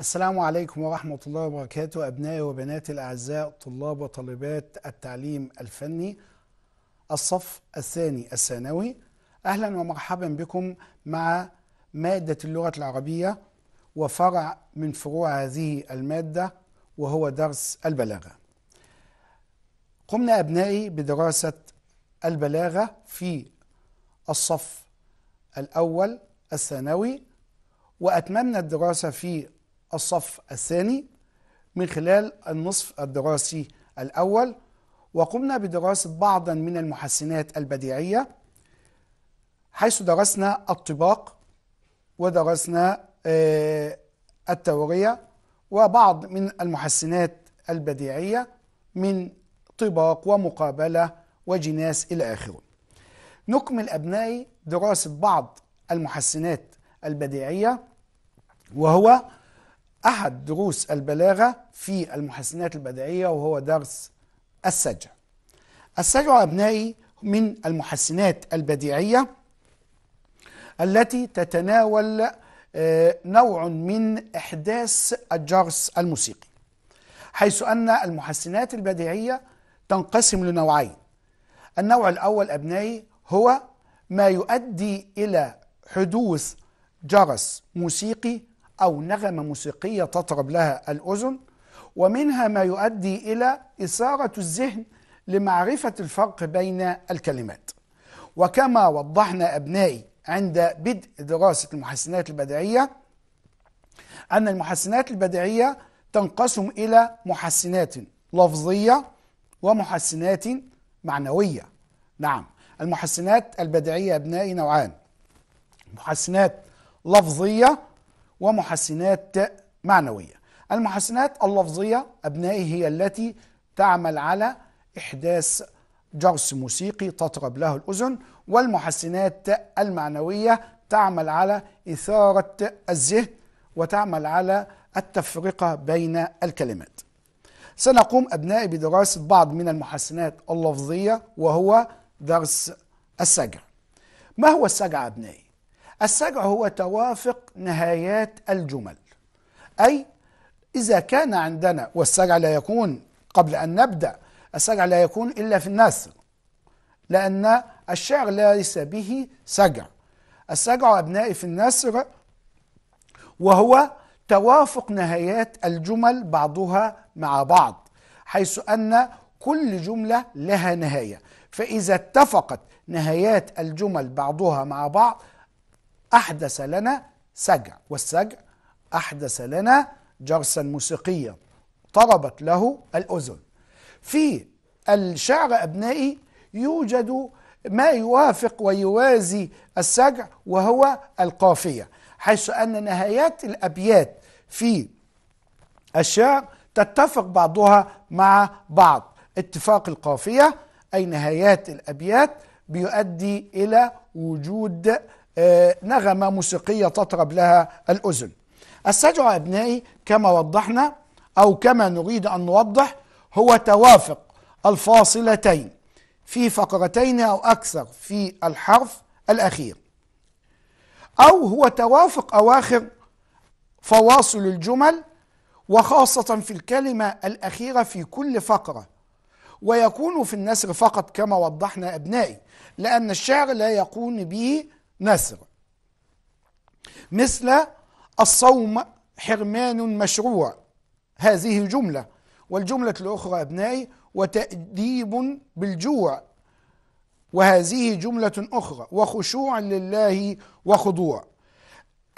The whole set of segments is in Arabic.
السلام عليكم ورحمة الله وبركاته أبنائي وبناتي الأعزاء طلاب وطالبات التعليم الفني الصف الثاني الثانوي أهلا ومرحبا بكم مع مادة اللغة العربية وفرع من فروع هذه المادة وهو درس البلاغة قمنا أبنائي بدراسة البلاغة في الصف الأول الثانوي وأتممنا الدراسة في الصف الثاني من خلال النصف الدراسي الأول وقمنا بدراسة بعضا من المحسنات البديعية حيث درسنا الطباق ودرسنا آه، التورية وبعض من المحسنات البديعية من طباق ومقابلة وجناس إلى آخره نكمل أبنائي دراسة بعض المحسنات البديعية وهو أحد دروس البلاغة في المحسنات البديعية وهو درس السجع السجع أبنائي من المحسنات البديعية التي تتناول آه، نوع من إحداث الجرس الموسيقي حيث أن المحسنات البديعية تنقسم لنوعين النوع الأول أبنائي هو ما يؤدي إلى حدوث جرس موسيقي أو نغمة موسيقية تطرب لها الأذن ومنها ما يؤدي إلى إثارة الذهن لمعرفة الفرق بين الكلمات وكما وضحنا أبنائي عند بدء دراسة المحسنات البدعيه أن المحسنات البدعيه تنقسم إلى محسنات لفظية ومحسنات معنوية نعم المحسنات البدعيه أبنائي نوعان محسنات لفظية ومحسنات معنوية المحسنات اللفظية أبنائي هي التي تعمل على إحداث جرس موسيقي تطرب له الأذن والمحسنات المعنوية تعمل على إثارة الذهن وتعمل على التفرقة بين الكلمات سنقوم أبنائي بدراسة بعض من المحسنات اللفظية وهو درس السجع ما هو السجع أبنائي؟ السجع هو توافق نهايات الجمل أي إذا كان عندنا والسجع لا يكون قبل أن نبدأ السجع لا يكون إلا في النثر لأن الشعر ليس به سجع السجع أبنائي في النثر وهو توافق نهايات الجمل بعضها مع بعض حيث أن كل جملة لها نهاية فإذا اتفقت نهايات الجمل بعضها مع بعض أحدث لنا سجع والسجع أحدث لنا جرسا موسيقيا طربت له الأذن في الشعر أبنائي يوجد ما يوافق ويوازي السجع وهو القافية حيث أن نهايات الأبيات في الشعر تتفق بعضها مع بعض اتفاق القافية أي نهايات الأبيات بيؤدي إلى وجود آه، نغمة موسيقية تطرب لها الأذن السجع أبنائي كما وضحنا أو كما نريد أن نوضح هو توافق الفاصلتين في فقرتين أو أكثر في الحرف الأخير أو هو توافق أواخر فواصل الجمل وخاصة في الكلمة الأخيرة في كل فقرة ويكون في النسر فقط كما وضحنا أبنائي لأن الشعر لا يقوم به نسر مثل الصوم حرمان مشروع هذه جملة والجملة الأخرى أبنائي وتأديب بالجوع وهذه جملة أخرى وخشوع لله وخضوع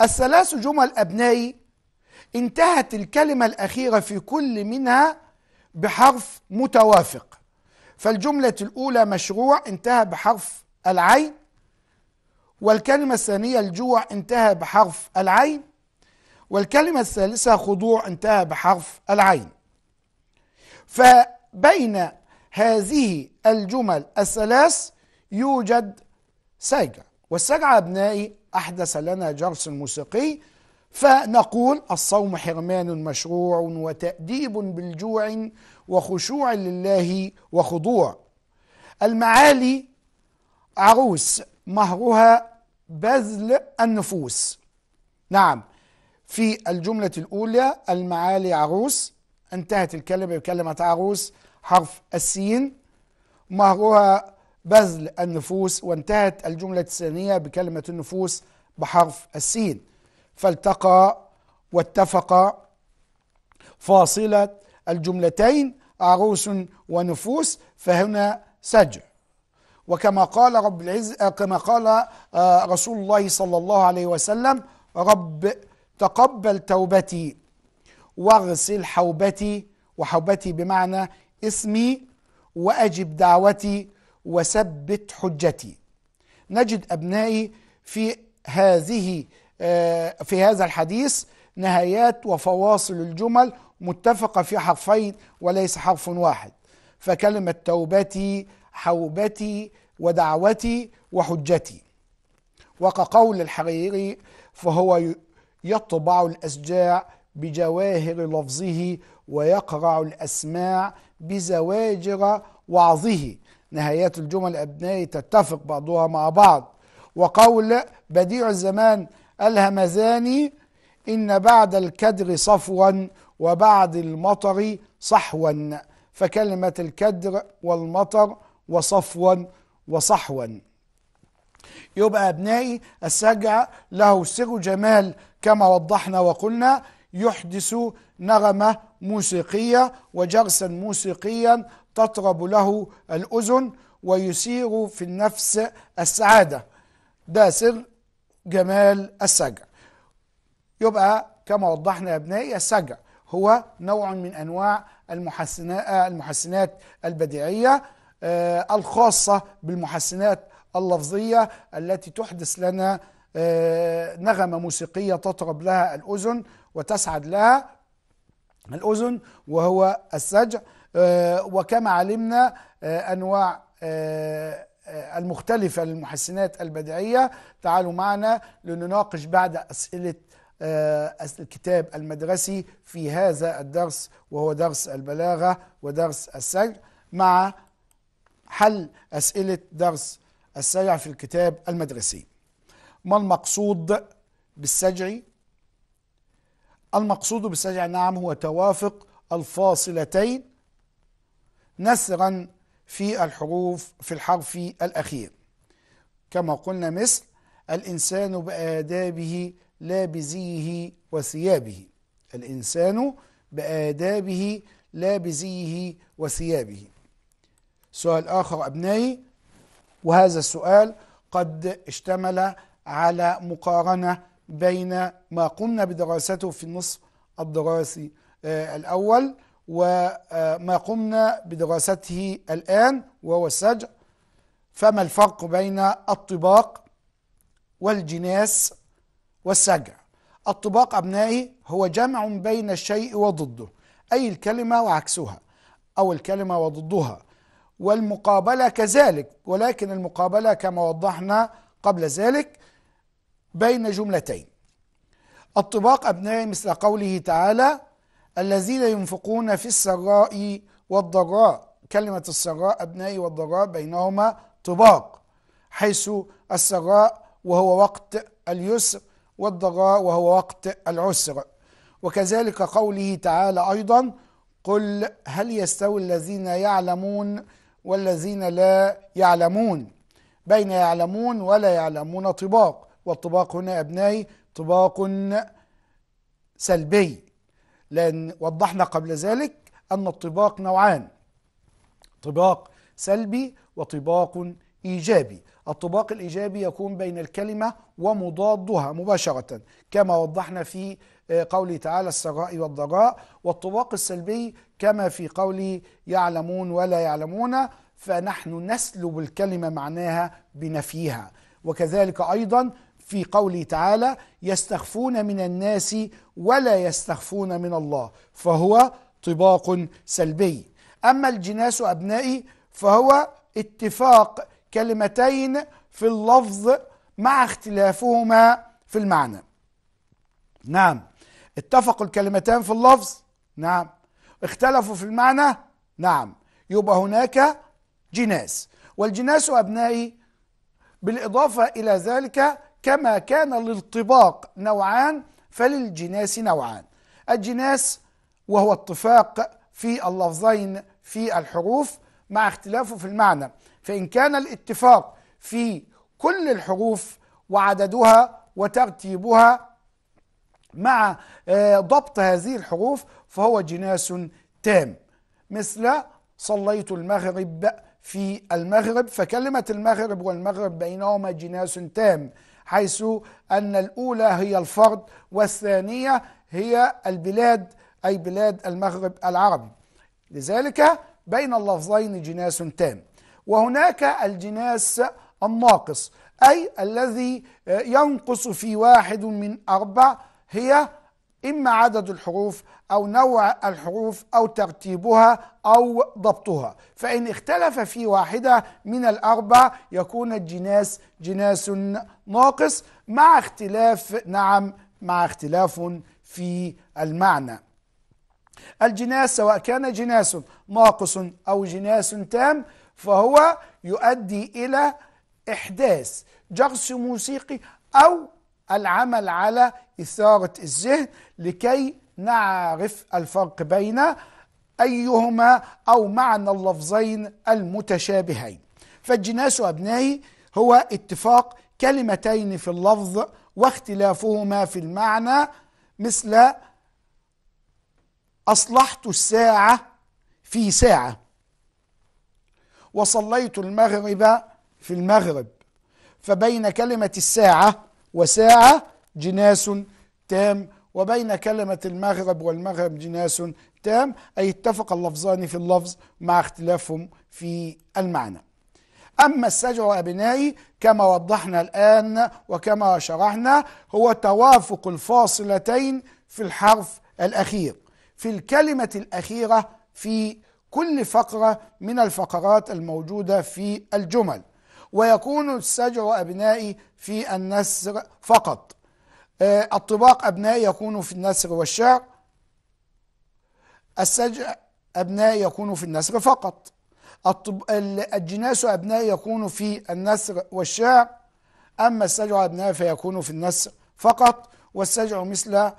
الثلاث جمل أبنائي انتهت الكلمة الأخيرة في كل منها بحرف متوافق فالجملة الأولى مشروع انتهى بحرف العين والكلمة الثانية الجوع انتهى بحرف العين والكلمة الثالثة خضوع انتهى بحرف العين فبين هذه الجمل الثلاث يوجد سجع والسجع أبنائي أحدث لنا جرس موسيقي فنقول الصوم حرمان مشروع وتأديب بالجوع وخشوع لله وخضوع المعالي عروس مهرها بذل النفوس نعم في الجملة الأولى المعالي عروس انتهت الكلمة بكلمة عروس حرف السين مهرها بذل النفوس وانتهت الجملة الثانية بكلمة النفوس بحرف السين فالتقى واتفق فاصلة الجملتين عروس ونفوس فهنا سجع وكما قال رب العز آه، كما قال آه، رسول الله صلى الله عليه وسلم رب تقبل توبتي واغسل حوبتي وحوبتي بمعنى اسمي واجب دعوتي وثبت حجتي نجد ابنائي في هذه آه، في هذا الحديث نهايات وفواصل الجمل متفقه في حرفين وليس حرف واحد فكلمه توبتي حوبتي ودعوتي وحجتي وكقول الحريري فهو يطبع الأسجاع بجواهر لفظه ويقرع الأسماع بزواجر وعظه نهايات الجمل أبنائي تتفق بعضها مع بعض وقول بديع الزمان الهمذاني إن بعد الكدر صفوا وبعد المطر صحوا فكلمة الكدر والمطر وصفوا وصحوا يبقى أبنائي السجع له سر جمال كما وضحنا وقلنا يحدث نغمة موسيقية وجرسا موسيقيا تطرب له الأذن ويثير في النفس السعادة ده سر جمال السجع يبقى كما وضحنا يا أبنائي السجع هو نوع من أنواع المحسنات البديعية آه، الخاصة بالمحسنات اللفظية التي تحدث لنا آه، نغمة موسيقية تطرب لها الأذن وتسعد لها الأذن وهو السجع آه، وكما علمنا أنواع المختلفة للمحسنات البديعية تعالوا معنا لنناقش بعد أسئلة الكتاب المدرسي في هذا الدرس وهو درس البلاغة ودرس السجع مع حل أسئلة درس السجع في الكتاب المدرسي ما المقصود بالسجع المقصود بالسجع نعم هو توافق الفاصلتين نسرا في الحروف في الحرف الأخير كما قلنا مثل الإنسان بآدابه لا بزيه وثيابه الإنسان بآدابه لا بزيه وثيابه سؤال آخر أبنائي وهذا السؤال قد اشتمل على مقارنة بين ما قمنا بدراسته في النصف الدراسي آه، الأول وما قمنا بدراسته الآن وهو السجع فما الفرق بين الطباق والجناس والسجع الطباق أبنائي هو جمع بين الشيء وضده أي الكلمة وعكسها أو الكلمة وضدها والمقابلة كذلك ولكن المقابلة كما وضحنا قبل ذلك بين جملتين الطباق أبنائي مثل قوله تعالى الذين ينفقون في السراء والضراء كلمة السراء أبنائي والضراء بينهما طباق حيث السراء وهو وقت اليسر والضراء وهو وقت العسر وكذلك قوله تعالى أيضا قل هل يستوي الذين يعلمون والذين لا يعلمون بين يعلمون ولا يعلمون طباق والطباق هنا أبنائي طباق سلبي لأن وضحنا قبل ذلك أن الطباق نوعان طباق سلبي وطباق إيجابي الطباق الإيجابي يكون بين الكلمة ومضادها مباشرة كما وضحنا في آه، قوله تعالى السراء والضراء والطباق السلبي كما في قوله يعلمون ولا يعلمون فنحن نسلب الكلمة معناها بنفيها وكذلك أيضا في قوله تعالى يستخفون من الناس ولا يستخفون من الله فهو طباق سلبي أما الجناس أبنائي فهو اتفاق كلمتين في اللفظ مع اختلافهما في المعنى نعم اتفق الكلمتان في اللفظ نعم اختلفوا في المعنى نعم يبقى هناك جناس والجناس أبنائي بالإضافة إلى ذلك كما كان للطباق نوعان فللجناس نوعان الجناس وهو اتفاق في اللفظين في الحروف مع اختلافه في المعنى فإن كان الاتفاق في كل الحروف وعددها وترتيبها مع آه، ضبط هذه الحروف فهو جناس تام مثل صليت المغرب في المغرب فكلمة المغرب والمغرب بينهما جناس تام حيث أن الأولى هي الفرد والثانية هي البلاد أي بلاد المغرب العربي لذلك بين اللفظين جناس تام وهناك الجناس الناقص أي الذي آه، ينقص في واحد من أربع هي إما عدد الحروف أو نوع الحروف أو ترتيبها أو ضبطها فإن اختلف في واحدة من الأربع يكون الجناس جناس ناقص مع اختلاف نعم مع اختلاف في المعنى الجناس سواء كان جناس ناقص أو جناس تام فهو يؤدي إلى إحداث جرس موسيقي أو العمل على إثارة الذهن لكي نعرف الفرق بين أيهما أو معنى اللفظين المتشابهين فالجناس أبنائي هو اتفاق كلمتين في اللفظ واختلافهما في المعنى مثل أصلحت الساعة في ساعة وصليت المغرب في المغرب فبين كلمة الساعة وساعة جناس تام وبين كلمة المغرب والمغرب جناس تام أي اتفق اللفظان في اللفظ مع اختلافهم في المعنى أما السجع أبنائي كما وضحنا الآن وكما شرحنا هو توافق الفاصلتين في الحرف الأخير في الكلمة الأخيرة في كل فقرة من الفقرات الموجودة في الجمل ويكون السجع أبنائي في النسر فقط آه، الطباق أبنائي يكون في النسر والشعر السجع أبنائي يكون في النسر فقط الجناس أبنائي يكون في النسر والشعر أما السجع أبنائي فيكون في النسر فقط والسجع مثل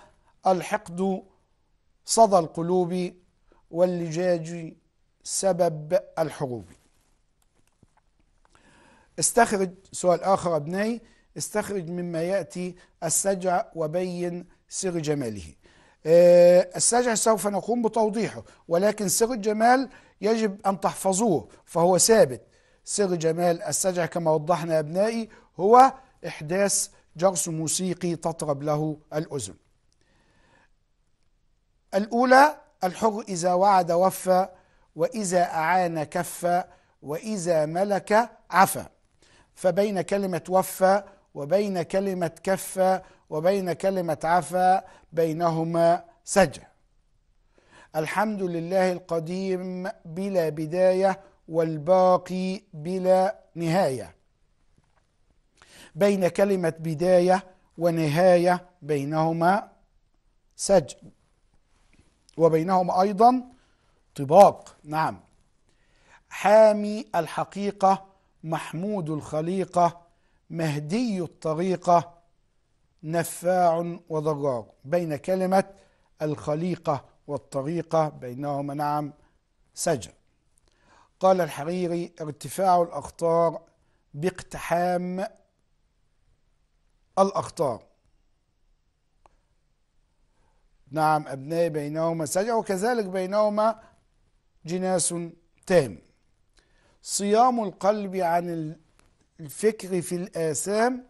الحقد صدى القلوب واللجاج سبب الحروب استخرج سؤال آخر أبنائي استخرج مما يأتي السجع وبين سر جماله آه، السجع سوف نقوم بتوضيحه ولكن سر الجمال يجب أن تحفظوه فهو ثابت سر جمال السجع كما وضحنا يا أبنائي هو إحداث جرس موسيقي تطرب له الأذن الأولى الحر إذا وعد وفى وإذا أعان كفى وإذا ملك عفى فبين كلمة وفى وبين كلمة كفى وبين كلمة عفى بينهما سجع الحمد لله القديم بلا بداية والباقي بلا نهاية بين كلمة بداية ونهاية بينهما سجع وبينهما أيضا طباق نعم حامي الحقيقة محمود الخليقة مهدي الطريقة نفاع وضجار بين كلمة الخليقة والطريقة بينهما نعم سجن قال الحريري ارتفاع الأخطار باقتحام الأخطار نعم ابنائي بينهما سجع وكذلك بينهما جناس تام صيام القلب عن الفكر في الآثام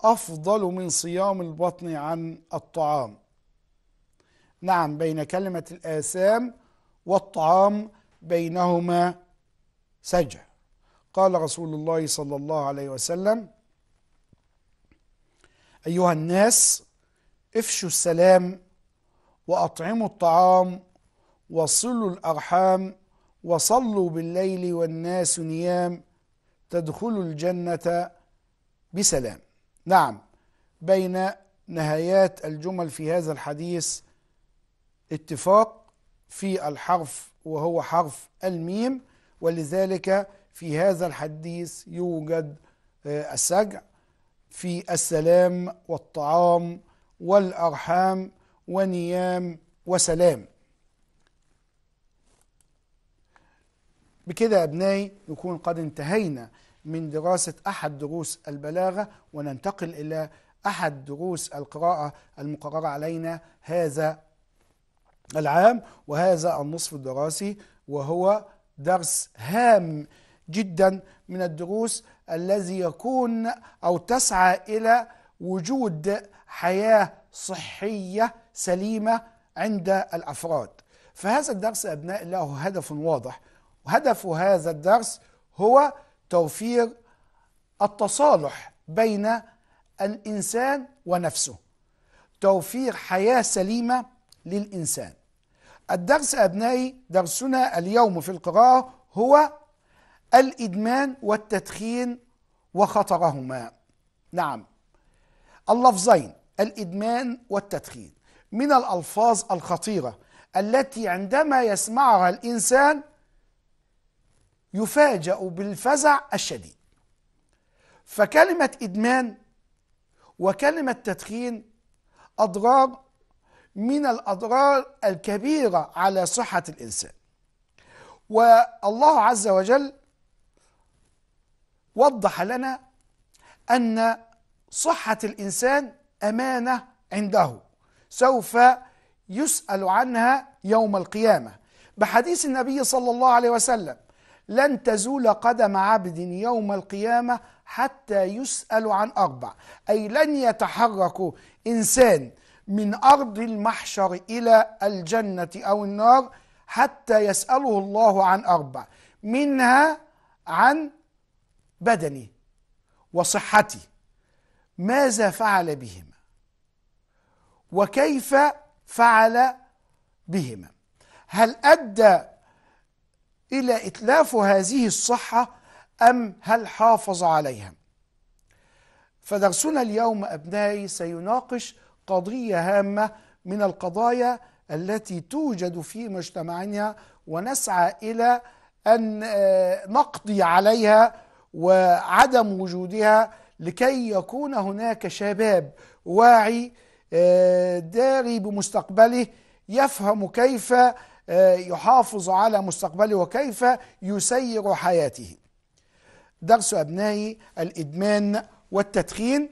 أفضل من صيام البطن عن الطعام نعم بين كلمة الآثام والطعام بينهما سجع قال رسول الله صلى الله عليه وسلم أيها الناس افشوا السلام وأطعموا الطعام وصلوا الأرحام وصلوا بالليل والناس نيام تدخلوا الجنة بسلام نعم بين نهايات الجمل في هذا الحديث اتفاق في الحرف وهو حرف الميم ولذلك في هذا الحديث يوجد آه، السجع في السلام والطعام والأرحام ونيام وسلام بكده يا أبنائي نكون قد انتهينا من دراسة أحد دروس البلاغة وننتقل إلى أحد دروس القراءة المقررة علينا هذا العام وهذا النصف الدراسي وهو درس هام جدا من الدروس الذي يكون أو تسعى إلى وجود حياة صحية سليمة عند الأفراد فهذا الدرس أبناء له هدف واضح وهدف هذا الدرس هو توفير التصالح بين الانسان ونفسه توفير حياه سليمه للانسان الدرس ابنائي درسنا اليوم في القراءه هو الادمان والتدخين وخطرهما نعم اللفظين الادمان والتدخين من الالفاظ الخطيره التي عندما يسمعها الانسان يفاجأ بالفزع الشديد فكلمة إدمان وكلمة تدخين أضرار من الأضرار الكبيرة على صحة الإنسان والله عز وجل وضح لنا أن صحة الإنسان أمانة عنده سوف يسأل عنها يوم القيامة بحديث النبي صلى الله عليه وسلم لن تزول قدم عبد يوم القيامة حتى يسأل عن أربع أي لن يتحرك إنسان من أرض المحشر إلى الجنة أو النار حتى يسأله الله عن أربع منها عن بدني وصحتي ماذا فعل بهما وكيف فعل بهما هل أدى إلى إتلاف هذه الصحة أم هل حافظ عليها فدرسنا اليوم أبنائي سيناقش قضية هامة من القضايا التي توجد في مجتمعنا ونسعى إلى أن آه، نقضي عليها وعدم وجودها لكي يكون هناك شباب واعي آه، داري بمستقبله يفهم كيف آه، يحافظ على مستقبله وكيف يسير حياته درس أبنائي الإدمان والتدخين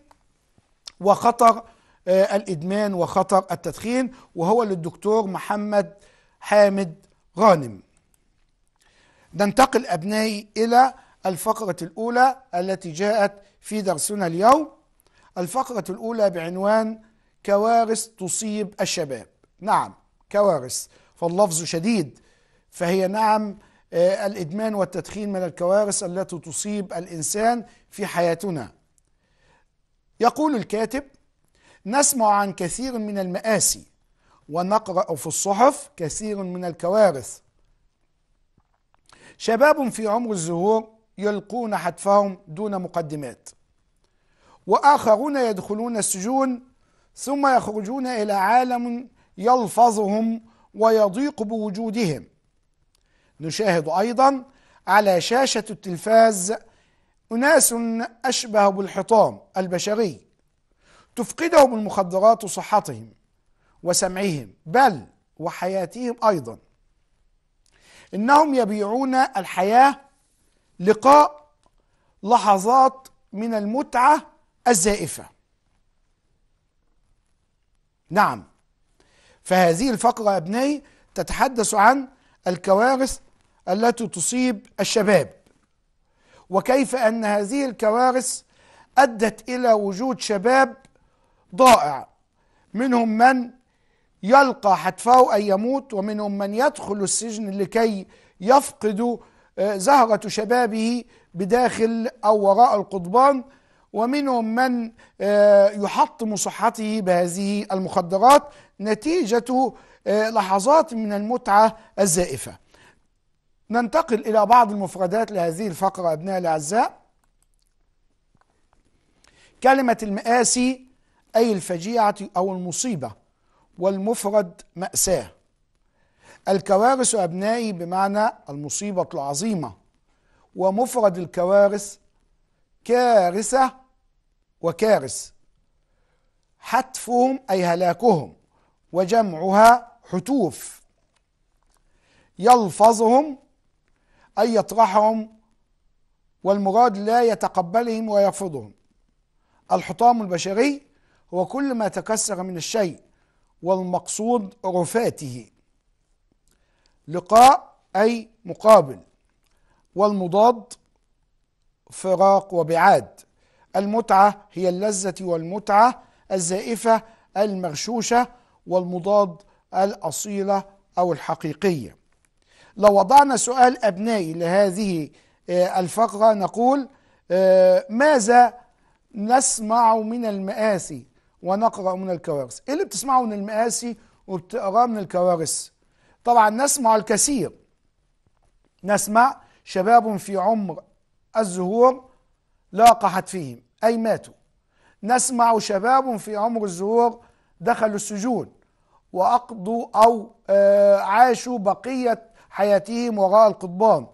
وخطر آه، الإدمان وخطر التدخين وهو للدكتور محمد حامد غانم ننتقل أبنائي إلى الفقرة الأولى التي جاءت في درسنا اليوم الفقرة الأولى بعنوان كوارث تصيب الشباب نعم كوارث فاللفظ شديد فهي نعم آه، الادمان والتدخين من الكوارث التي تصيب الانسان في حياتنا يقول الكاتب نسمع عن كثير من المآسي ونقرأ في الصحف كثير من الكوارث شباب في عمر الزهور يلقون حتفهم دون مقدمات وآخرون يدخلون السجون ثم يخرجون إلى عالم يلفظهم ويضيق بوجودهم نشاهد أيضا على شاشة التلفاز أناس أشبه بالحطام البشري تفقدهم المخدرات صحتهم وسمعهم بل وحياتهم أيضا إنهم يبيعون الحياة لقاء لحظات من المتعة الزائفة نعم فهذه الفقرة أبنائي تتحدث عن الكوارث التي تصيب الشباب وكيف أن هذه الكوارث أدت إلى وجود شباب ضائع منهم من يلقى حتفه أن يموت ومنهم من يدخل السجن لكي يفقد آه، زهرة شبابه بداخل أو وراء القضبان ومنهم من آه، يحطم صحته بهذه المخدرات نتيجة آه، لحظات من المتعة الزائفة ننتقل إلى بعض المفردات لهذه الفقرة أبنائي الأعزاء كلمة المآسي أي الفجيعة أو المصيبة والمفرد مأساة الكوارث أبنائي بمعنى المصيبة العظيمة ومفرد الكوارث كارثة وكارث حتفهم أي هلاكهم وجمعها حتوف يلفظهم أي يطرحهم والمراد لا يتقبلهم ويرفضهم الحطام البشري هو كل ما تكسر من الشيء والمقصود رفاته لقاء أي مقابل والمضاد فراق وبعاد المتعة هي اللذة والمتعة الزائفة المغشوشة والمضاد الأصيلة أو الحقيقية لو وضعنا سؤال أبنائي لهذه آه، الفقرة نقول آه، ماذا نسمع من المآسي ونقرأ من الكوارث إيه اللي بتسمعه من المآسي وبتقرأه من الكوارث طبعا نسمع الكثير نسمع شباب في عمر الزهور لاقحت فيهم أي ماتوا نسمع شباب في عمر الزهور دخلوا السجون وأقضوا أو آه، عاشوا بقية حياتهم وراء القضبان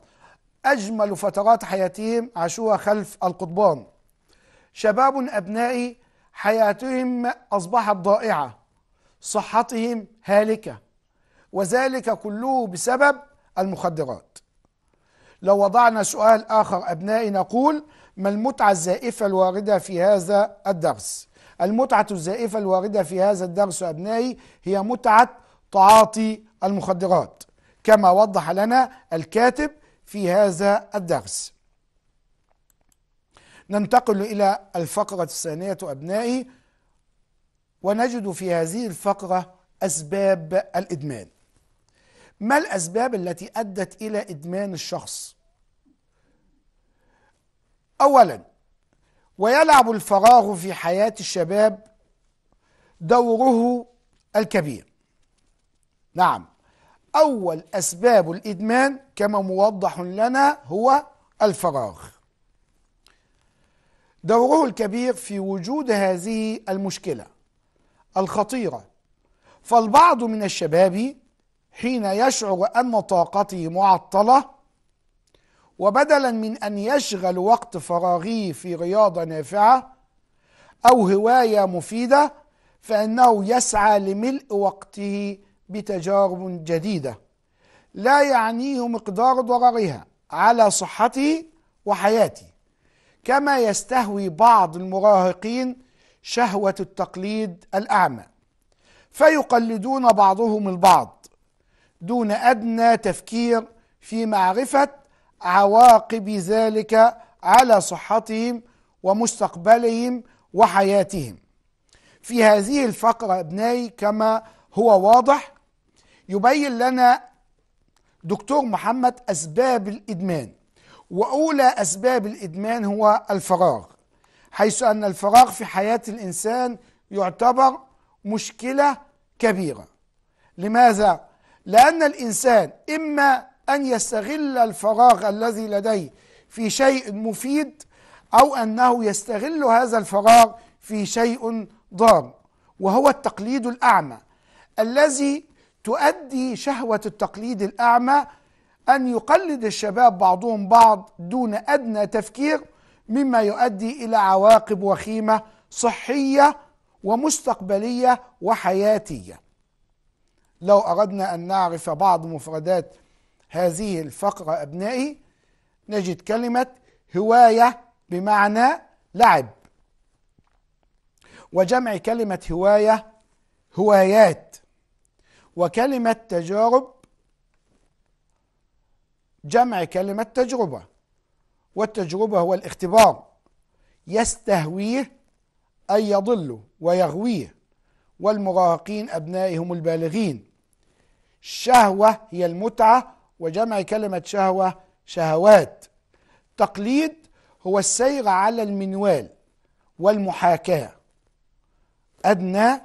أجمل فترات حياتهم عاشوها خلف القضبان شباب ابنائي حياتهم أصبحت ضائعة صحتهم هالكة وذلك كله بسبب المخدرات لو وضعنا سؤال آخر أبنائي نقول ما المتعة الزائفة الواردة في هذا الدرس المتعة الزائفة الواردة في هذا الدرس أبنائي هي متعة تعاطي المخدرات كما وضح لنا الكاتب في هذا الدرس ننتقل إلى الفقرة الثانية أبنائي ونجد في هذه الفقرة أسباب الإدمان ما الأسباب التي أدت إلى إدمان الشخص؟ أولا ويلعب الفراغ في حياة الشباب دوره الكبير نعم أول أسباب الإدمان كما موضح لنا هو الفراغ دوره الكبير في وجود هذه المشكلة الخطيرة فالبعض من الشباب حين يشعر أن طاقته معطلة وبدلا من أن يشغل وقت فراغه في رياضة نافعة أو هواية مفيدة فإنه يسعى لملء وقته بتجارب جديدة لا يعنيه مقدار ضررها على صحته وحياته كما يستهوي بعض المراهقين شهوة التقليد الأعمى فيقلدون بعضهم البعض دون أدنى تفكير في معرفة عواقب ذلك على صحتهم ومستقبلهم وحياتهم في هذه الفقرة ابنائي كما هو واضح يبين لنا دكتور محمد أسباب الإدمان وأولى أسباب الإدمان هو الفراغ حيث أن الفراغ في حياة الإنسان يعتبر مشكلة كبيرة لماذا؟ لأن الإنسان إما أن يستغل الفراغ الذي لديه في شيء مفيد أو أنه يستغل هذا الفراغ في شيء ضار وهو التقليد الأعمى الذي تؤدي شهوة التقليد الأعمى أن يقلد الشباب بعضهم بعض دون أدنى تفكير مما يؤدي إلى عواقب وخيمة صحية ومستقبلية وحياتية لو أردنا أن نعرف بعض مفردات هذه الفقرة أبنائي نجد كلمة هواية بمعنى لعب وجمع كلمة هواية هوايات وكلمة تجارب جمع كلمة تجربة والتجربة هو الاختبار يستهويه أي يضل ويغويه والمراهقين أبنائهم البالغين الشهوة هي المتعة وجمع كلمة شهوة شهوات تقليد هو السير على المنوال والمحاكاة أدنى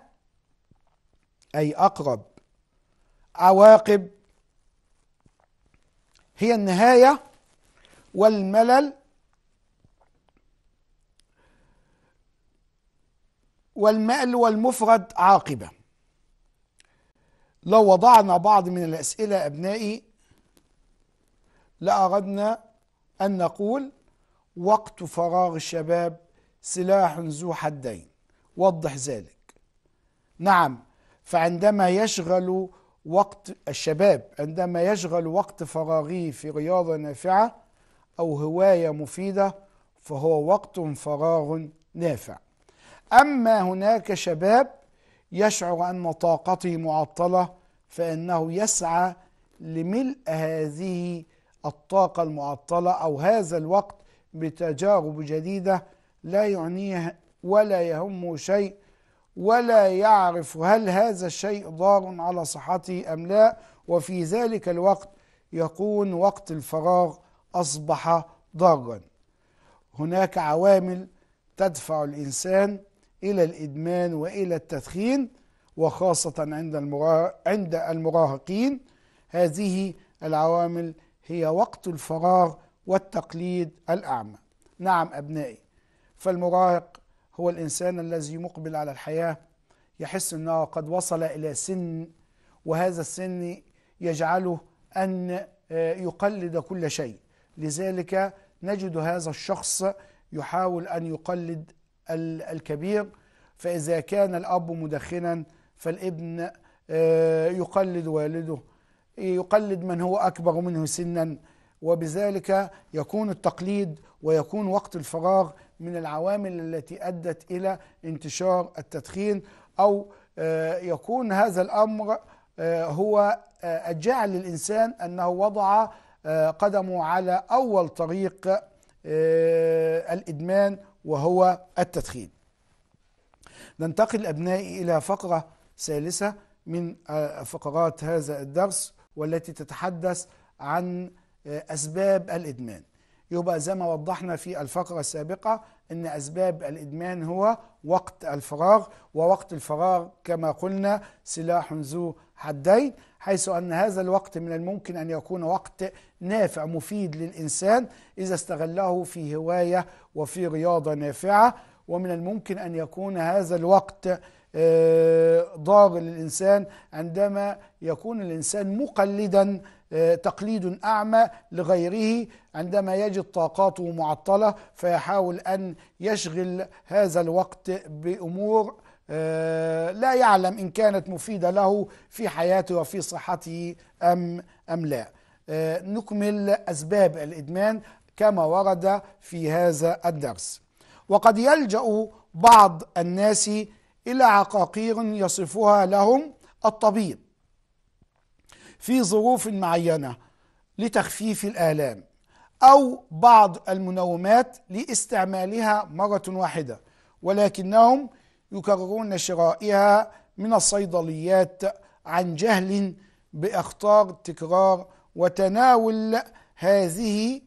أي أقرب عواقب هي النهاية والملل والمال والمفرد عاقبة لو وضعنا بعض من الأسئلة أبنائي لأردنا أن نقول وقت فراغ الشباب سلاح ذو حدين وضح ذلك نعم فعندما يشغل وقت الشباب عندما يشغل وقت فراغه في رياضة نافعة أو هواية مفيدة فهو وقت فراغ نافع أما هناك شباب يشعر أن طاقته معطلة فإنه يسعى لملء هذه الطاقة المعطلة أو هذا الوقت بتجارب جديدة لا يعنيه ولا يهمه شيء ولا يعرف هل هذا الشيء ضار على صحته أم لا وفي ذلك الوقت يكون وقت الفراغ أصبح ضارا هناك عوامل تدفع الإنسان إلى الإدمان وإلى التدخين وخاصة عند عند المراهقين هذه العوامل هي وقت الفراغ والتقليد الأعمى نعم أبنائي فالمراهق هو الإنسان الذي مقبل على الحياة يحس أنه قد وصل إلى سن وهذا السن يجعله أن آه، يقلد كل شيء لذلك نجد هذا الشخص يحاول أن يقلد الكبير فإذا كان الأب مدخنا فالابن آه، يقلد والده يقلد من هو أكبر منه سنا وبذلك يكون التقليد ويكون وقت الفراغ من العوامل التي أدت إلى انتشار التدخين أو آه، يكون هذا الأمر آه، هو آه، جعل الإنسان أنه وضع قدمه على أول طريق الإدمان وهو التدخين ننتقل أبنائي إلى فقرة ثالثة من فقرات هذا الدرس والتي تتحدث عن آه، أسباب الإدمان يبقى زي ما وضحنا في الفقرة السابقة أن أسباب الإدمان هو وقت الفراغ ووقت الفراغ كما قلنا سلاح ذو حدين حيث أن هذا الوقت من الممكن أن يكون وقت نافع مفيد للإنسان إذا استغله في هواية وفي رياضة نافعة ومن الممكن أن يكون هذا الوقت آه، ضار للإنسان عندما يكون الإنسان مقلدا آه، تقليد أعمى لغيره عندما يجد طاقاته معطلة فيحاول أن يشغل هذا الوقت بأمور آه، لا يعلم إن كانت مفيدة له في حياته وفي صحته أم أم لا نكمل أسباب الإدمان كما ورد في هذا الدرس وقد يلجأ بعض الناس إلى عقاقير يصفها لهم الطبيب في ظروف معينة لتخفيف الآلام أو بعض المنومات لاستعمالها مرة واحدة ولكنهم يكررون شرائها من الصيدليات عن جهل باخطار تكرار وتناول هذه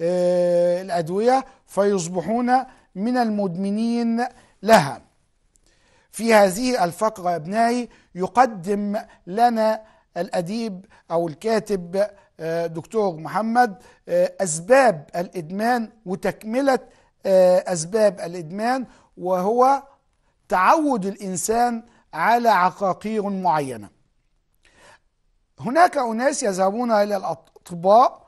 آه، الادويه فيصبحون من المدمنين لها في هذه الفقرة يا ابنائي يقدم لنا الأديب أو الكاتب آه، دكتور محمد آه، أسباب الإدمان وتكملة آه، أسباب الإدمان وهو تعود الإنسان على عقاقير معينة هناك أناس يذهبون إلى الأطباء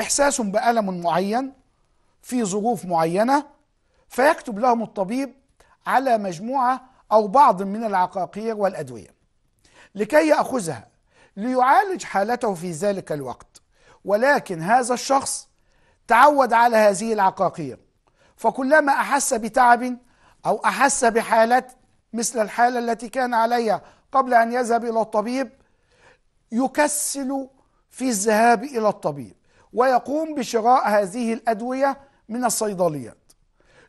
إحساس بألم معين في ظروف معينة فيكتب لهم الطبيب على مجموعة أو بعض من العقاقير والأدوية لكي يأخذها ليعالج حالته في ذلك الوقت ولكن هذا الشخص تعود على هذه العقاقير فكلما أحس بتعب أو أحس بحالة مثل الحالة التي كان عليها قبل أن يذهب إلى الطبيب يكسل في الذهاب إلى الطبيب ويقوم بشراء هذه الأدوية من الصيدلية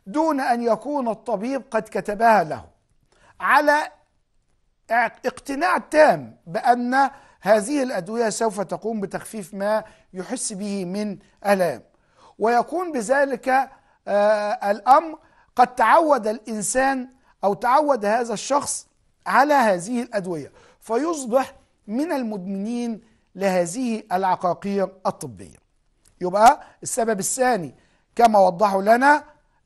دون ان يكون الطبيب قد كتبها له على اقتناع تام بان هذه الادويه سوف تقوم بتخفيف ما يحس به من الام ويكون بذلك آه، الامر قد تعود الانسان او تعود هذا الشخص على هذه الادويه فيصبح من المدمنين لهذه العقاقير الطبيه يبقى السبب الثاني كما وضحوا لنا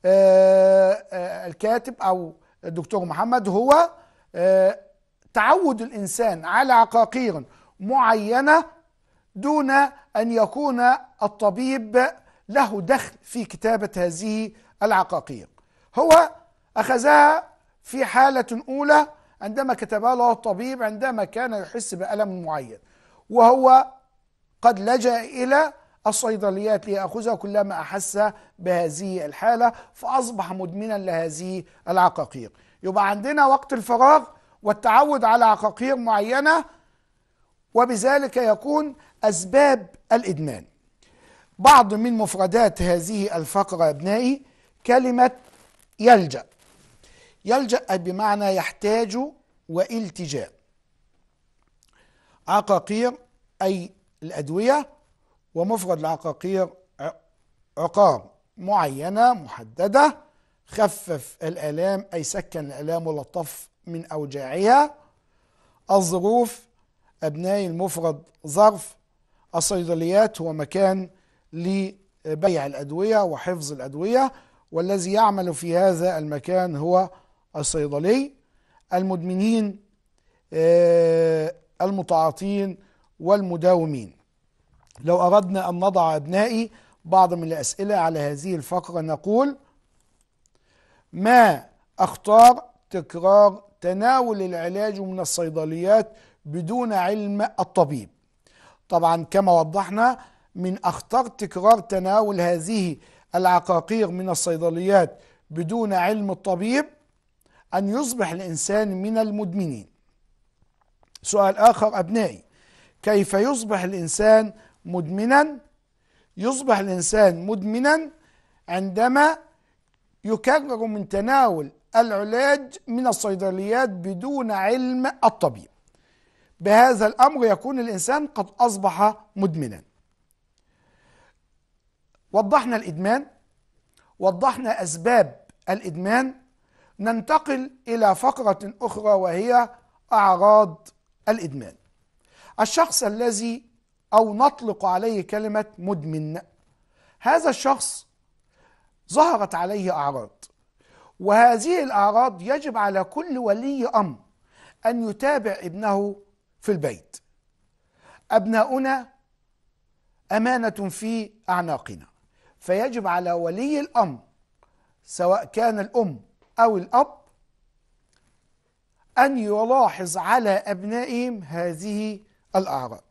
آه، آه، الكاتب او الدكتور محمد هو آه، تعود الانسان على عقاقير معينه دون ان يكون الطبيب له دخل في كتابه هذه العقاقير هو اخذها في حاله اولى عندما كتبها له الطبيب عندما كان يحس بالم معين وهو قد لجا الى الصيدليات ليأخذها كلما أحس بهذه الحالة فأصبح مدمنا لهذه العقاقير يبقى عندنا وقت الفراغ والتعود على عقاقير معينة وبذلك يكون أسباب الإدمان بعض من مفردات هذه الفقرة أبنائي كلمة يلجأ يلجأ بمعنى يحتاج والتجاء عقاقير أي الأدوية ومفرد العقاقير عقار معينة محددة خفف الآلام أي سكن الآلام ولطف من أوجاعها الظروف أبناء المفرد ظرف الصيدليات هو مكان لبيع الأدوية وحفظ الأدوية والذي يعمل في هذا المكان هو الصيدلي المدمنين آه، المتعاطين والمداومين لو أردنا أن نضع أبنائي بعض من الأسئلة على هذه الفقرة نقول ما أختار تكرار تناول العلاج من الصيدليات بدون علم الطبيب طبعا كما وضحنا من أخطر تكرار تناول هذه العقاقير من الصيدليات بدون علم الطبيب أن يصبح الإنسان من المدمنين سؤال آخر أبنائي كيف يصبح الإنسان مدمنا يصبح الإنسان مدمنا عندما يكرر من تناول العلاج من الصيدليات بدون علم الطبيب بهذا الأمر يكون الإنسان قد أصبح مدمنا وضحنا الإدمان وضحنا أسباب الإدمان ننتقل إلى فقرة أخرى وهي أعراض الإدمان الشخص الذي أو نطلق عليه كلمة مدمن هذا الشخص ظهرت عليه أعراض وهذه الأعراض يجب على كل ولي أمر أن يتابع ابنه في البيت أبناؤنا أمانة في أعناقنا فيجب على ولي الأمر سواء كان الأم أو الأب أن يلاحظ على أبنائهم هذه الأعراض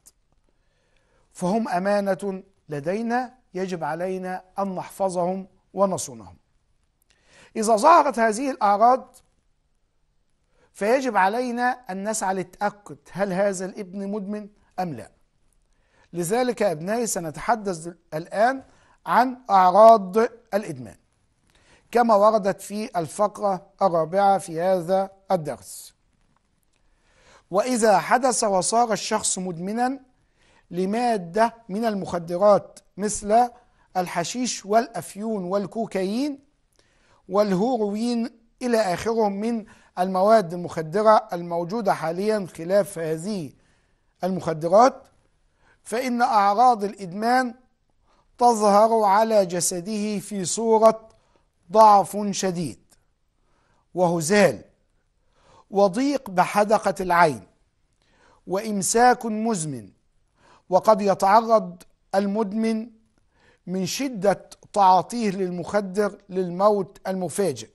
فهم أمانة لدينا يجب علينا أن نحفظهم ونصونهم إذا ظهرت هذه الأعراض فيجب علينا أن نسعى للتأكد هل هذا الابن مدمن أم لا لذلك يا أبنائي سنتحدث الآن عن أعراض الإدمان كما وردت في الفقرة الرابعة في هذا الدرس وإذا حدث وصار الشخص مدمنا لمادة من المخدرات مثل الحشيش والأفيون والكوكايين والهوروين إلى آخرهم من المواد المخدرة الموجودة حاليا خلاف هذه المخدرات فإن أعراض الإدمان تظهر على جسده في صورة ضعف شديد وهزال وضيق بحدقة العين وإمساك مزمن وقد يتعرض المدمن من شدة تعاطيه للمخدر للموت المفاجئ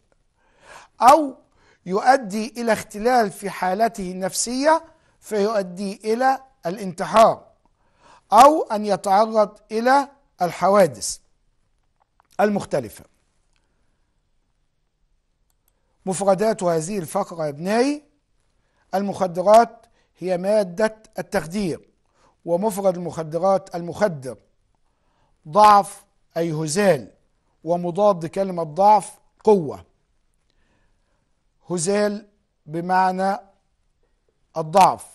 أو يؤدي إلى اختلال في حالته النفسية فيؤدي إلى الانتحار أو أن يتعرض إلى الحوادث المختلفة مفردات هذه الفقرة يا ابنائي المخدرات هي مادة التخدير ومفرد المخدرات المخدر ضعف أي هزال ومضاد كلمة ضعف قوة هزال بمعنى الضعف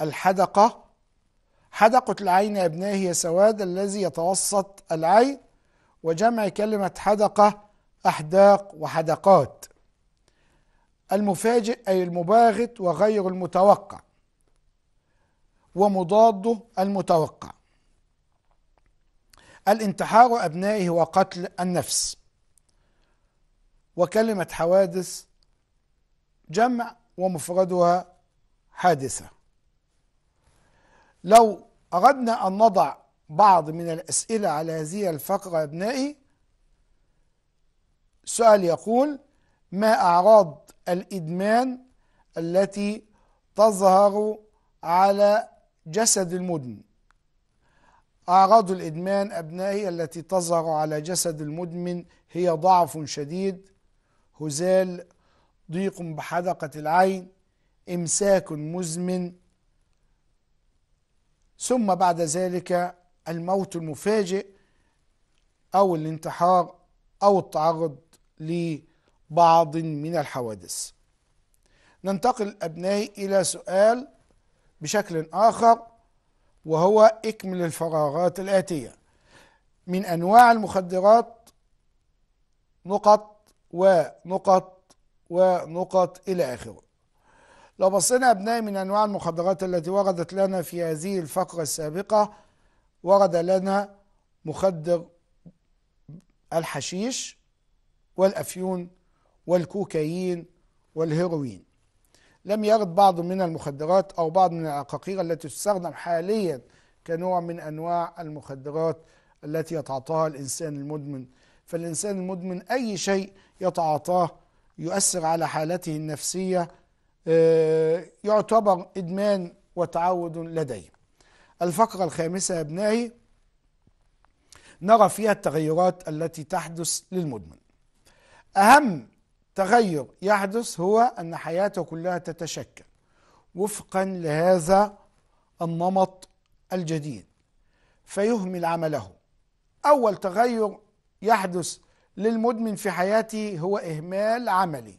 الحدقة حدقة العين يا أبنائي هي سواد الذي يتوسط العين وجمع كلمة حدقة أحداق وحدقات المفاجئ أي المباغت وغير المتوقع ومضاده المتوقع الانتحار أبنائه وقتل النفس وكلمة حوادث جمع ومفردها حادثة لو أردنا أن نضع بعض من الأسئلة على هذه الفقرة أبنائي سؤال يقول ما أعراض الإدمان التي تظهر على جسد المدمن أعراض الإدمان أبنائي التي تظهر على جسد المدمن هي ضعف شديد هزال ضيق بحدقة العين إمساك مزمن ثم بعد ذلك الموت المفاجئ أو الانتحار أو التعرض لبعض من الحوادث ننتقل أبنائي إلى سؤال بشكل آخر وهو اكمل الفراغات الآتية من أنواع المخدرات نقط ونقط ونقط إلى آخره لو بصينا أبنائي من أنواع المخدرات التي وردت لنا في هذه الفقرة السابقة ورد لنا مخدر الحشيش والأفيون والكوكايين والهيروين لم يرد بعض من المخدرات أو بعض من العقاقير التي تستخدم حاليا كنوع من أنواع المخدرات التي يتعاطاها الإنسان المدمن فالإنسان المدمن أي شيء يتعاطاه يؤثر على حالته النفسية آه، يعتبر إدمان وتعود لديه الفقرة الخامسة يا أبنائي نرى فيها التغيرات التي تحدث للمدمن أهم تغير يحدث هو أن حياته كلها تتشكل وفقا لهذا النمط الجديد فيهمل عمله أول تغير يحدث للمدمن في حياته هو إهمال عملي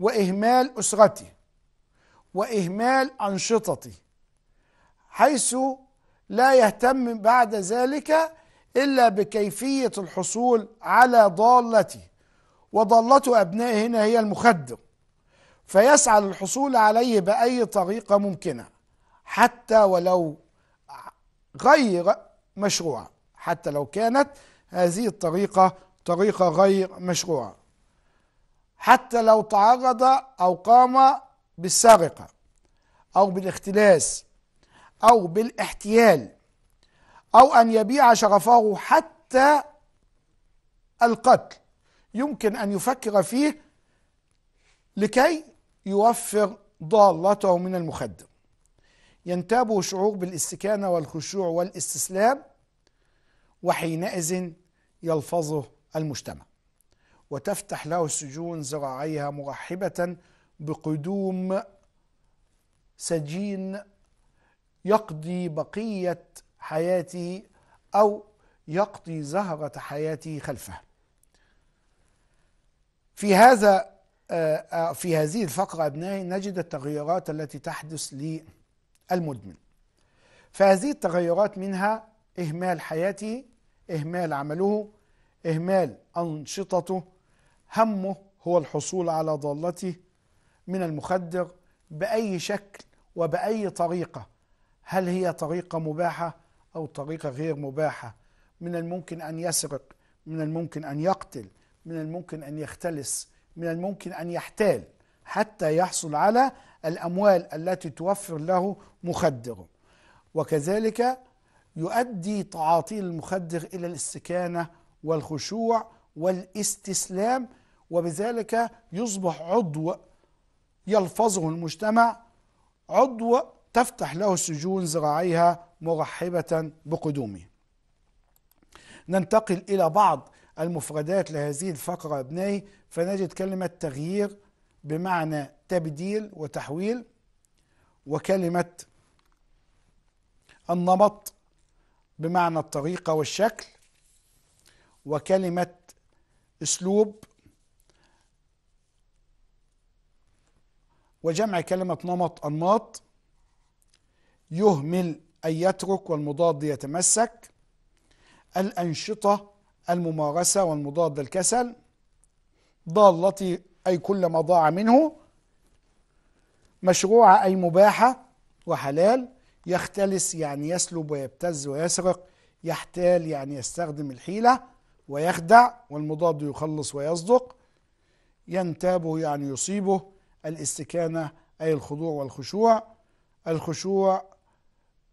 وإهمال أسرته وإهمال أنشطته حيث لا يهتم بعد ذلك إلا بكيفية الحصول على ضالته وضالته أبنائه هنا هي المخدر فيسعى للحصول عليه بأي طريقة ممكنة حتى ولو غير مشروعة حتى لو كانت هذه الطريقة طريقة غير مشروعة حتى لو تعرض أو قام بالسرقة أو بالاختلاس أو بالاحتيال أو أن يبيع شرفه حتى القتل يمكن أن يفكر فيه لكي يوفر ضالته من المخدر ينتابه شعور بالاستكانة والخشوع والاستسلام وحينئذ يلفظه المجتمع وتفتح له السجون ذراعيها مرحبة بقدوم سجين يقضي بقية حياته أو يقضي زهرة حياته خلفه في هذا آه، آه، في هذه الفقرة أبنائي نجد التغيرات التي تحدث للمدمن فهذه التغيرات منها إهمال حياته إهمال عمله إهمال أنشطته همه هو الحصول على ضالته من المخدر بأي شكل وبأي طريقة هل هي طريقة مباحة أو طريقة غير مباحة من الممكن أن يسرق من الممكن أن يقتل من الممكن أن يختلس من الممكن أن يحتال حتى يحصل على الأموال التي توفر له مخدره وكذلك يؤدي تعاطيل المخدر إلى الاستكانة والخشوع والاستسلام وبذلك يصبح عضو يلفظه المجتمع عضو تفتح له سجون ذراعيها مرحبة بقدومه ننتقل إلى بعض المفردات لهذه الفقرة أبنائي فنجد كلمة تغيير بمعنى تبديل وتحويل وكلمة النمط بمعنى الطريقة والشكل وكلمة اسلوب وجمع كلمة نمط أنماط يهمل أن يترك والمضاد يتمسك الأنشطة الممارسة والمضاد الكسل ضالة أي كل ما ضاع منه مشروعة أي مباحة وحلال يختلس يعني يسلب ويبتز ويسرق يحتال يعني يستخدم الحيلة ويخدع والمضاد يخلص ويصدق ينتابه يعني يصيبه الاستكانة أي الخضوع والخشوع الخشوع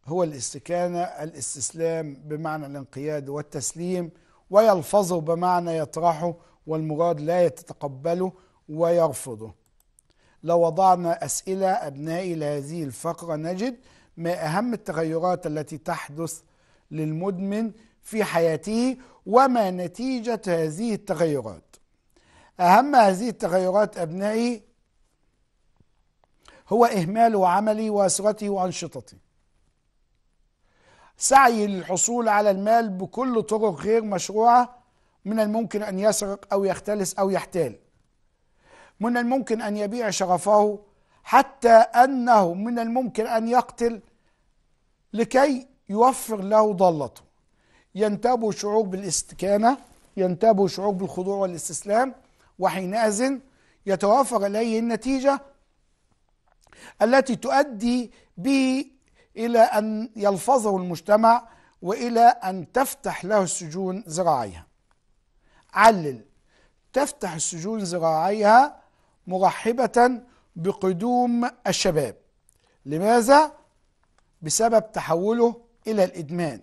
هو الاستكانة الاستسلام بمعنى الانقياد والتسليم ويلفظه بمعنى يطرحه والمراد لا يتقبله ويرفضه لو وضعنا أسئلة أبنائي لهذه الفقرة نجد ما أهم التغيرات التي تحدث للمدمن في حياته وما نتيجة هذه التغيرات أهم هذه التغيرات أبنائي هو إهماله عملي وأسرتي وأنشطتي سعي للحصول على المال بكل طرق غير مشروعة من الممكن أن يسرق أو يختلس أو يحتال من الممكن أن يبيع شرفه حتى أنه من الممكن أن يقتل لكي يوفر له ضالته ينتابه شعور بالاستكانة ينتابه شعور بالخضوع والاستسلام وحينئذ يتوافر إليه النتيجة التي تؤدي به إلى أن يلفظه المجتمع وإلى أن تفتح له السجون ذراعيها علل تفتح السجون ذراعيها مرحبة بقدوم الشباب لماذا؟ بسبب تحوله إلى الإدمان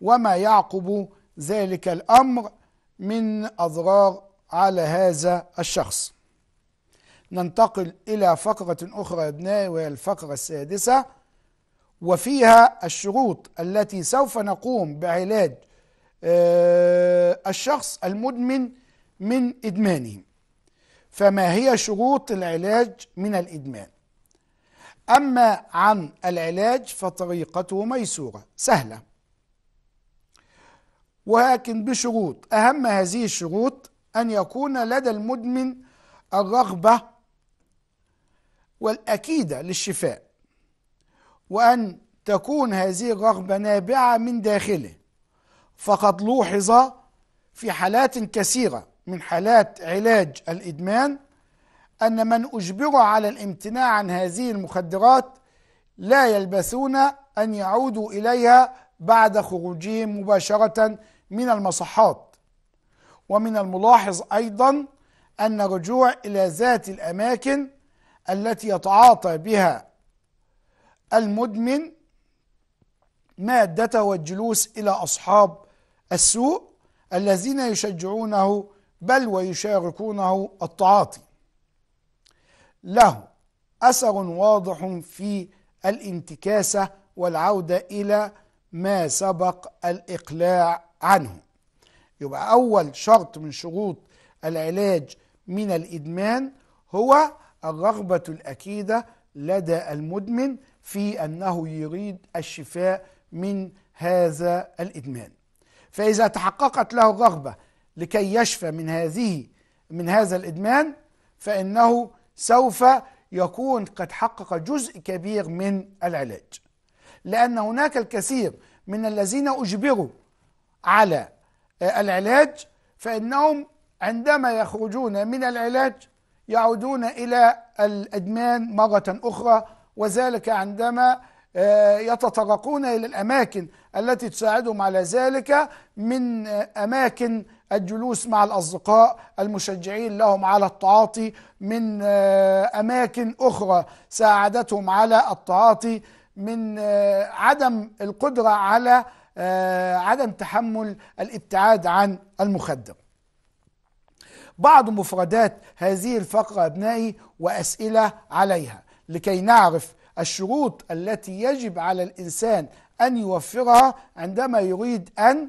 وما يعقب ذلك الأمر من أضرار على هذا الشخص ننتقل إلى فقرة أخرى يا أبنائي وهي الفقرة السادسة وفيها الشروط التي سوف نقوم بعلاج آه، الشخص المدمن من إدمانه فما هي شروط العلاج من الإدمان أما عن العلاج فطريقته ميسورة سهلة ولكن بشروط أهم هذه الشروط أن يكون لدى المدمن الرغبة والأكيدة للشفاء وأن تكون هذه الرغبة نابعة من داخله فقد لوحظ في حالات كثيرة من حالات علاج الإدمان أن من أجبر على الامتناع عن هذه المخدرات لا يلبثون أن يعودوا إليها بعد خروجهم مباشرة من المصحات ومن الملاحظ أيضا أن الرجوع إلى ذات الأماكن التي يتعاطى بها المدمن مادته والجلوس إلى أصحاب السوء الذين يشجعونه بل ويشاركونه التعاطي له أثر واضح في الانتكاسة والعودة إلى ما سبق الإقلاع عنه يبقى أول شرط من شروط العلاج من الإدمان هو الرغبة الأكيدة لدى المدمن في أنه يريد الشفاء من هذا الإدمان فإذا تحققت له الرغبة لكي يشفى من هذه من هذا الإدمان فإنه سوف يكون قد حقق جزء كبير من العلاج لأن هناك الكثير من الذين أجبروا على آه، العلاج فإنهم عندما يخرجون من العلاج يعودون إلى الإدمان مرة أخرى وذلك عندما آه، يتطرقون إلى الأماكن التي تساعدهم على ذلك من آه، أماكن الجلوس مع الأصدقاء المشجعين لهم على التعاطي من آه، أماكن أخرى ساعدتهم على التعاطي من عدم القدرة على عدم تحمل الابتعاد عن المخدر بعض مفردات هذه الفقرة أبنائي وأسئلة عليها لكي نعرف الشروط التي يجب على الإنسان أن يوفرها عندما يريد أن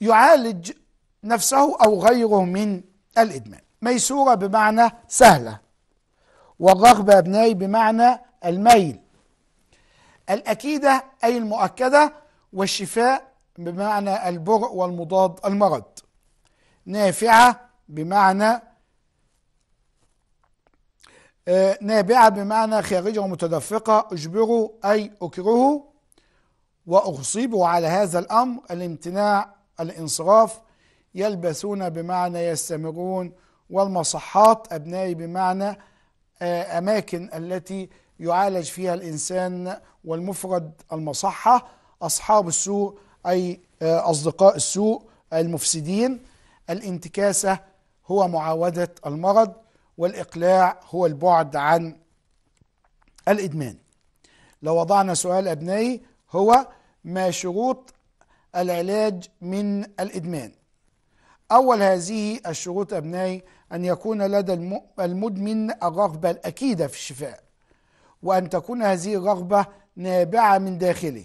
يعالج نفسه أو غيره من الإدمان ميسورة بمعنى سهلة والرغبة أبنائي بمعنى الميل الأكيدة أي المؤكدة والشفاء بمعنى البرء والمضاد المرض نافعة بمعنى نابعة بمعنى خارجة ومتدفقة أجبره أي أكره وأغصبه على هذا الأمر الامتناع الانصراف يلبسون بمعنى يستمرون والمصحات أبنائي بمعنى آه، أماكن التي يعالج فيها الإنسان والمفرد المصحة أصحاب السوء أي آه، أصدقاء السوء المفسدين الانتكاسة هو معاودة المرض والإقلاع هو البعد عن الإدمان لو وضعنا سؤال أبنائي هو ما شروط العلاج من الإدمان أول هذه الشروط أبنائي أن يكون لدى المدمن الرغبة الأكيدة في الشفاء وأن تكون هذه الرغبة نابعة من داخله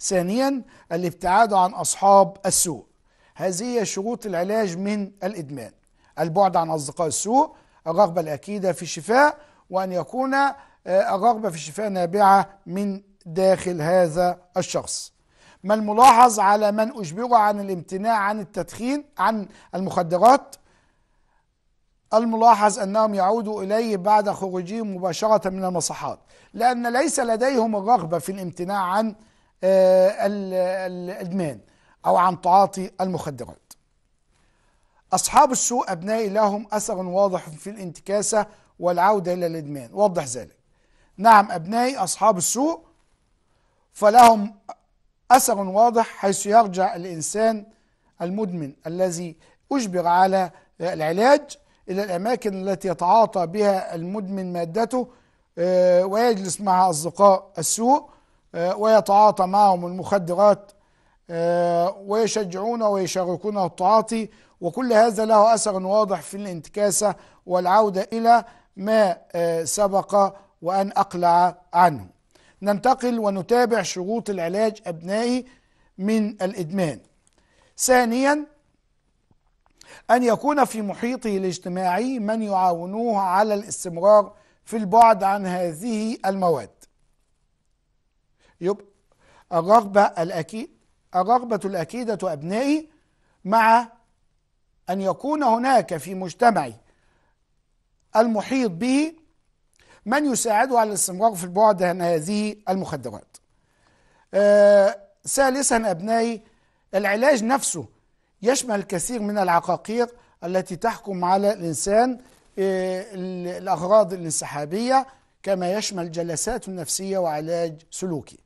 ثانيا الابتعاد عن أصحاب السوء هذه شروط العلاج من الإدمان البعد عن أصدقاء السوء الرغبة الأكيدة في الشفاء وأن يكون آه، الرغبة في الشفاء نابعة من داخل هذا الشخص ما الملاحظ على من أجبره عن الامتناع عن التدخين عن المخدرات الملاحظ أنهم يعودوا إليه بعد خروجهم مباشرة من المصحات لأن ليس لديهم الرغبة في الامتناع عن آه، الإدمان أو عن تعاطي المخدرات أصحاب السوء أبنائي لهم أثر واضح في الانتكاسة والعودة إلى الإدمان وضح ذلك نعم أبنائي أصحاب السوء فلهم أثر واضح حيث يرجع الإنسان المدمن الذي أجبر على العلاج إلى الأماكن التي يتعاطى بها المدمن مادته آه، ويجلس مع أصدقاء السوء آه، ويتعاطى معهم المخدرات آه، ويشجعونه ويشاركونه التعاطي وكل هذا له أثر واضح في الانتكاسة والعودة إلى ما آه، سبق وأن أقلع عنه ننتقل ونتابع شروط العلاج أبنائي من الإدمان ثانيا أن يكون في محيطه الاجتماعي من يعاونوه على الاستمرار في البعد عن هذه المواد يبقى الرغبة الأكيد الرغبة الأكيدة أبنائي مع أن يكون هناك في مجتمعي المحيط به من يساعده على الاستمرار في البعد عن هذه المخدرات آه ثالثا أبنائي العلاج نفسه يشمل الكثير من العقاقير التي تحكم على الإنسان آه الأغراض الانسحابية كما يشمل جلسات نفسية وعلاج سلوكي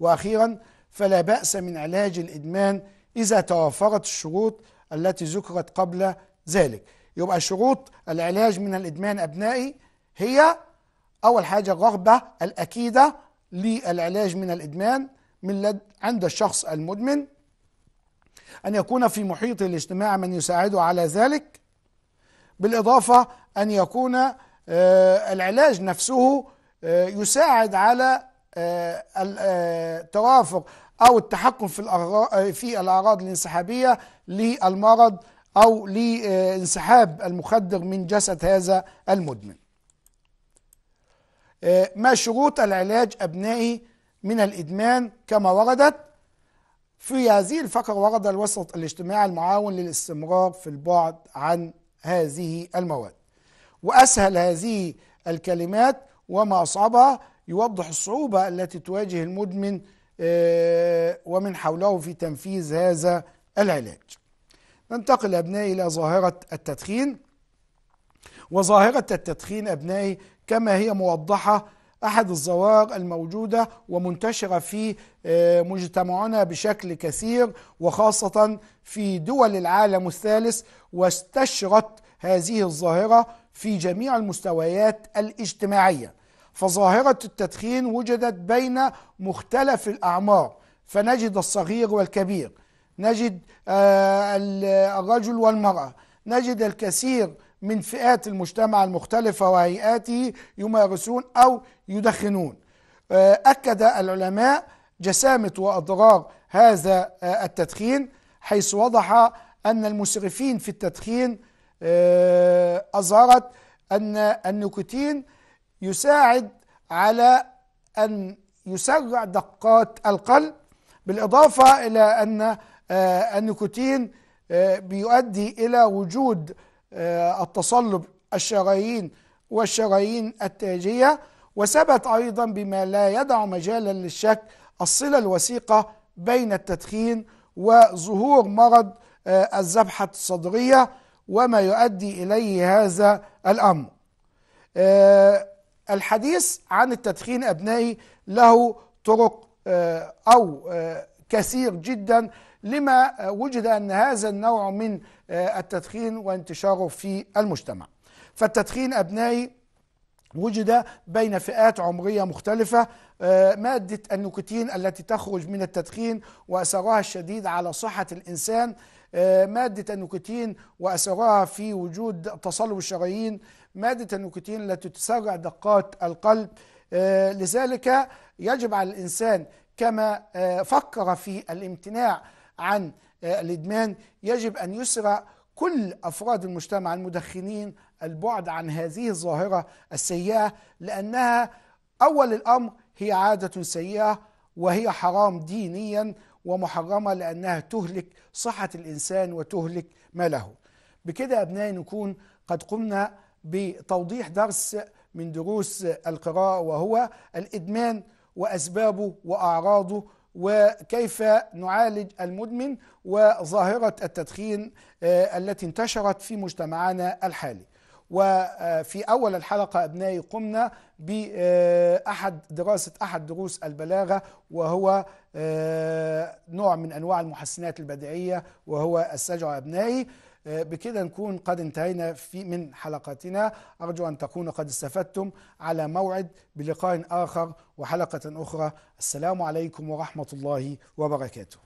وأخيرا فلا بأس من علاج الإدمان إذا توفرت الشروط التي ذكرت قبل ذلك يبقى شروط العلاج من الإدمان أبنائي هي أول حاجة الرغبة الأكيدة للعلاج من الإدمان من لد عند الشخص المدمن أن يكون في محيط الاجتماع من يساعده على ذلك بالإضافة أن يكون آه، العلاج نفسه آه، يساعد على آه، الترافق أو التحكم في الأعراض آه، في الأعراض الانسحابية للمرض أو لانسحاب المخدر من جسد هذا المدمن آه، ما شروط العلاج أبنائي من الإدمان كما وردت في هذه الفقرة ورد الوسط الاجتماعي المعاون للاستمرار في البعد عن هذه المواد وأسهل هذه الكلمات وما أصعبها يوضح الصعوبة التي تواجه المدمن آه، ومن حوله في تنفيذ هذا العلاج ننتقل أبنائي إلى ظاهرة التدخين وظاهرة التدخين أبنائي كما هي موضحة أحد الظواهر الموجودة ومنتشرة في آه، مجتمعنا بشكل كثير وخاصة في دول العالم الثالث واستشرت هذه الظاهرة في جميع المستويات الاجتماعية فظاهرة التدخين وجدت بين مختلف الأعمار فنجد الصغير والكبير نجد آه، الرجل والمرأة نجد الكثير من فئات المجتمع المختلفة وهيئاته يمارسون أو يدخنون آه، أكد العلماء جسامة وأضرار هذا آه، التدخين حيث وضح أن المسرفين في التدخين أظهرت أن النيكوتين يساعد على أن يسرع دقات القلب بالإضافة إلى أن آه، النيكوتين آه، بيؤدي إلى وجود آه، التصلب الشرايين والشرايين التاجية وثبت أيضا بما لا يدع مجالا للشك الصلة الوثيقة بين التدخين وظهور مرض الذبحة الصدرية وما يؤدي إليه هذا الأمر الحديث عن التدخين أبنائي له طرق آه، أو آه، كثير جدا لما آه، وجد أن هذا النوع من التدخين وانتشاره في المجتمع فالتدخين أبنائي وجد بين فئات عمرية مختلفة مادة النيكوتين التي تخرج من التدخين وأثرها الشديد على صحة الإنسان مادة النيكوتين وأثرها في وجود تصلب الشرايين مادة النيكوتين التي تسرع دقات القلب آه، لذلك يجب على الإنسان كما آه، فكر في الامتناع عن آه، الإدمان يجب أن يسرع كل أفراد المجتمع المدخنين البعد عن هذه الظاهرة السيئة لأنها أول الأمر هي عادة سيئة وهي حرام دينيا ومحرمة لأنها تهلك صحة الإنسان وتهلك ما له بكده أبنائي نكون قد قمنا بتوضيح درس من دروس القراءة وهو الإدمان وأسبابه وأعراضه وكيف نعالج المدمن وظاهرة التدخين آه، التي انتشرت في مجتمعنا الحالي وفي أول الحلقة أبنائي قمنا بأحد آه، دراسة أحد دروس البلاغة وهو آه، نوع من أنواع المحسنات البدعية وهو السجع أبنائي آه، بكده نكون قد انتهينا في من حلقتنا أرجو أن تكونوا قد استفدتم على موعد بلقاء آخر وحلقة أخرى السلام عليكم ورحمة الله وبركاته